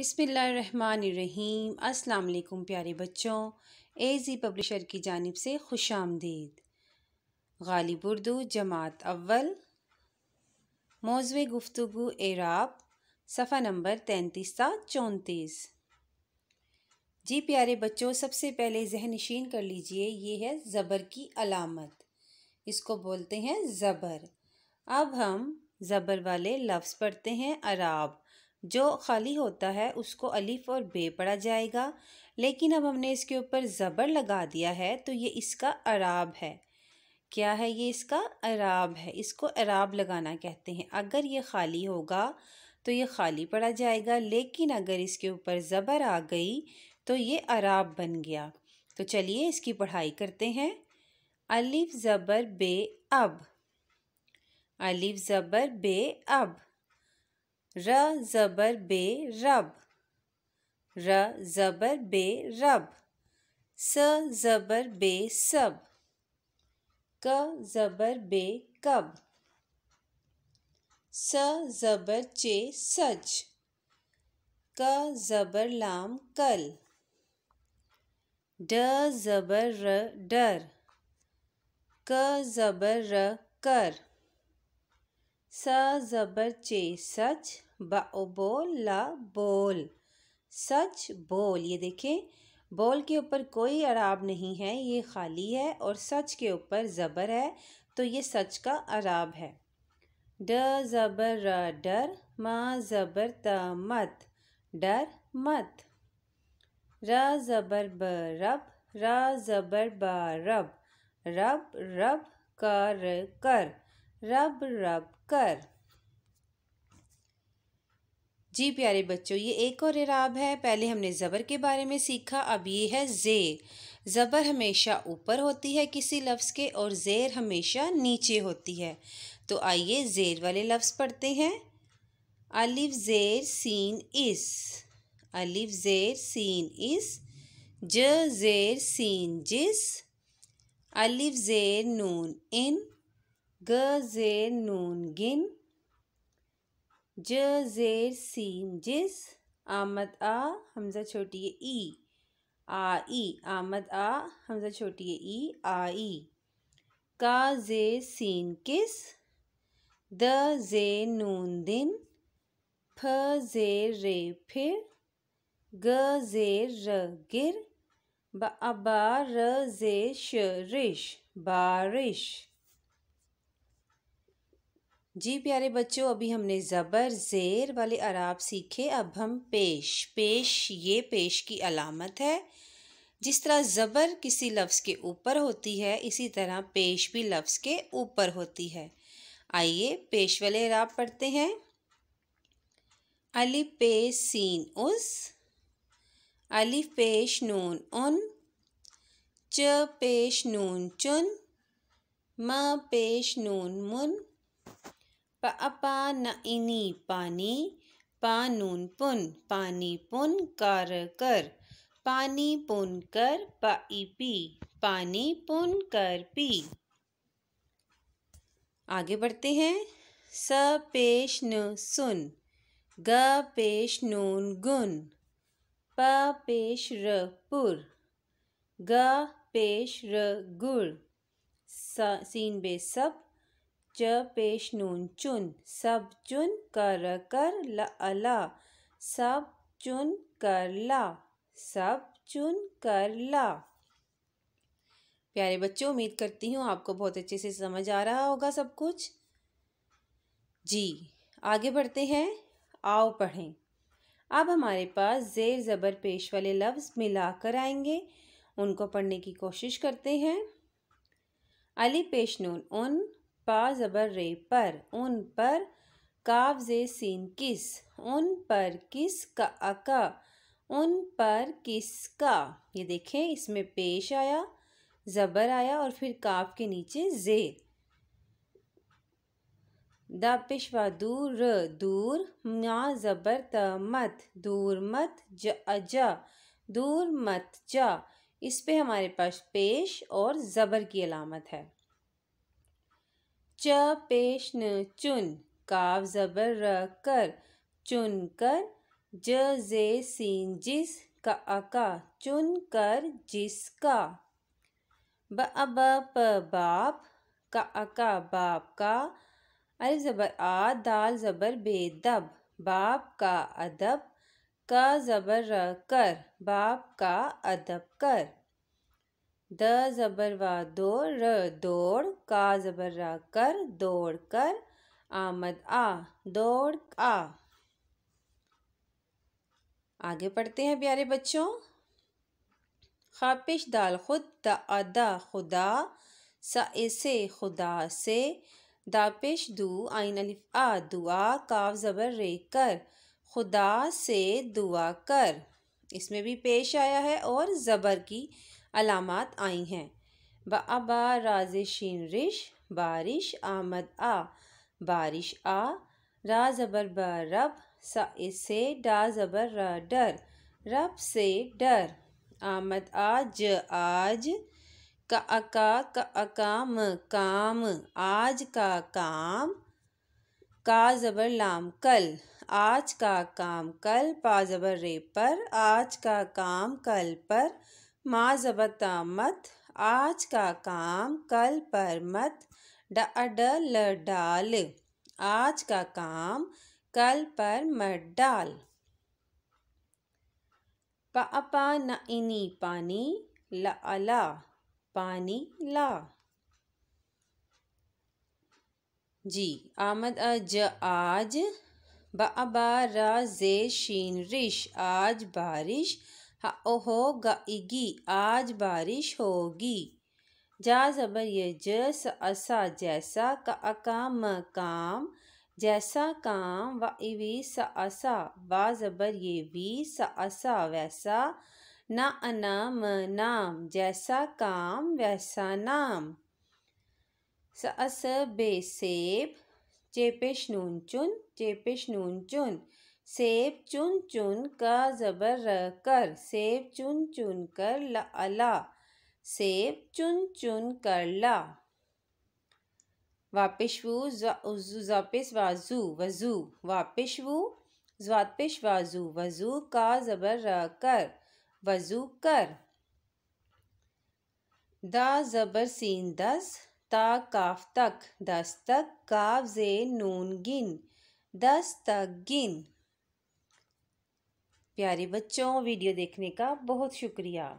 बिसमीम् अल्लाम प्यारे बच्चों ए जी पब्लिशर की जानब से खुश आमदीद गालिब उर्दू जमात अव्वल मौजू गुफ्तु एराब सफ़ा नंबर तैंतीस सा चौंतीस जी प्यारे बच्चों सबसे पहले जहनशीन कर लीजिए ये है ज़बर की अलामत इसको बोलते हैं ज़बर अब हम ज़बर वाले लफ्ज़ पढ़ते हैं अराब जो खाली होता है उसको अलिफ और बे पढ़ा जाएगा लेकिन अब हमने इसके ऊपर ज़बर लगा दिया है तो ये इसका अराब है क्या है ये इसका अराब है इसको अराब लगाना कहते हैं अगर ये खाली होगा तो ये खाली पड़ा जाएगा लेकिन अगर इसके ऊपर ज़बर आ गई तो ये अराब बन गया तो चलिए इसकी पढ़ाई करते हैं अलिफ ज़बर बे अब अलिफ ज़बर बे अब र ज़बर बे रब र ज़बर बे रब स ज़बर बे सब क ज़बर बे कब स ज़बर चे सच क ज़बर लाम कल ड ज़बर र डर क ज़बर र कर स ज़बर चे सच बोल ला बोल सच बोल ये देखें बोल के ऊपर कोई अराब नहीं है ये खाली है और सच के ऊपर ज़बर है तो ये सच का अराब है ड ज़बर र डर माँ ज़बर त मत डर मत र ज़बर ब रब र ज़बर ब रब रब रब कर कर रब रब कर जी प्यारे बच्चों ये एक और इराब है पहले हमने ज़बर के बारे में सीखा अब ये है ज़ेर ज़बर हमेशा ऊपर होती है किसी लफ्ज़ के और ज़ेर हमेशा नीचे होती है तो आइए ज़ेर वाले लफ्ज़ पढ़ते हैं अलिफ ज़ेर सीन इस अलिफ ज़ेर सीन इस ज़ेर सीन जिस अलिफ ज़ेर नून इन ग ज़ेर नून गिन ज ज़ेर सीन जिस आमद आ हमज़ा छोटी ई आ ई आमद आ हमज़ा छोटी ई आ ई का ज़ेर सीन किस द जे नून दिन फ ज़ेर रे फिर ग ज़ेर र गिर बा र जे श रिश बारिश जी प्यारे बच्चों अभी हमने ज़बर ज़ेर वाले अराब सीखे अब हम पेश पेश ये पेश की अलामत है जिस तरह ज़बर किसी लफ्ज़ के ऊपर होती है इसी तरह पेश भी लफ्ज़ के ऊपर होती है आइए पेश वाले अराब पढ़ते हैं अली पेश सीन उस अली पेश नून उन च पेश नून चुन म पेश नून मुन पअपा न इनी पानी पानून पुन पानी पुन कार कर पानी पुन कर पाई पी पानी पुन कर पी आगे बढ़ते हैं स पेश न सुन ग पेश नून गुन प पेश र पुर ग पेश र गुड़ सीन बे सप पेश नून चुन सब चुन कर कर ल अला सब चुन कर ला सब चुन कर ला प्यारे बच्चों उम्मीद करती हूँ आपको बहुत अच्छे से समझ आ रहा होगा सब कुछ जी आगे बढ़ते हैं आओ पढ़ें अब हमारे पास ज़ेर ज़बर पेश वाले लफ्ज़ मिला कर आएंगे उनको पढ़ने की कोशिश करते हैं अली पेश नून उन पा ज़बर रे पर उन पर काव जे सीन किस उन पर किस का अका उन पर किसका ये देखें इसमें पेश आया ज़बर आया और फिर काव के नीचे जे द पिशवा दूर दूर ना ज़बर त मत दूर मत ज अजा दूर मत जा इस पे हमारे पास पेश और ज़बर की अलामत है च पेश न चुन काव ज़बर रह कर चुन कर ज जे सीन जिस का अका चुन कर जिसका ब अब प बाप का अका बाप का अल ज़बर आ दाल ज़बर बेदब बाप का अदब का ज़बर रह कर बाप का अदब कर द ज़बर व दो र दौड़ का ज़बर रा कर दौड़ कर आमद आ दौड़ आ आगे पढ़ते हैं प्यारे बच्चों खापिश दाल खुद द अदा खुदा स ऐसे खुदा से दापिश दू आइन अलिफ आ दुआ काव ज़बर रे कर खुदा से दुआ कर इसमें भी पेश आया है और ज़बर की अलामत आई हैं बबा राजिशीन रिश बारिश आमद आ बारिश आ रा ज़बर ब रब सा से डा ज़बर र डर रब से डर आमद आ ज आज का अका का अकाम काम आज का काम का ज़बर लाम कल आज का काम कल पा ज़बर रे पर आज का काम कल पर माँ मत आज का काम कल पर मत डल डाल आज का काम कल पर मत डाल पा न इनी पानी ला अला पानी ला जी आमद अज आज बा रा जे शीन रिश आज बारिश गी आज बारिश होगी जा ज़बर ये जस असा जैसा का म काम जैसा काम व इवी स असा व ज़बर ये वी स असा वैसा न अनाम नाम जैसा काम वैसा नाम सस बेसेब चेपेश नून चुन चेपेश नून चुन सेब चुन चुन का ज़बर रह कर सेब चुन चुन कर ला अला सेब चुन चुन कर ला वापिशवु जापिस वाजू वजू वापिशवु ज्वातपिश वाजू वजू का ज़बर रह कर वजू कर दा ज़बर सीन दस ता काफ तक दस तक काफ जे नून गिन दस तक गिन प्यारे बच्चों वीडियो देखने का बहुत शुक्रिया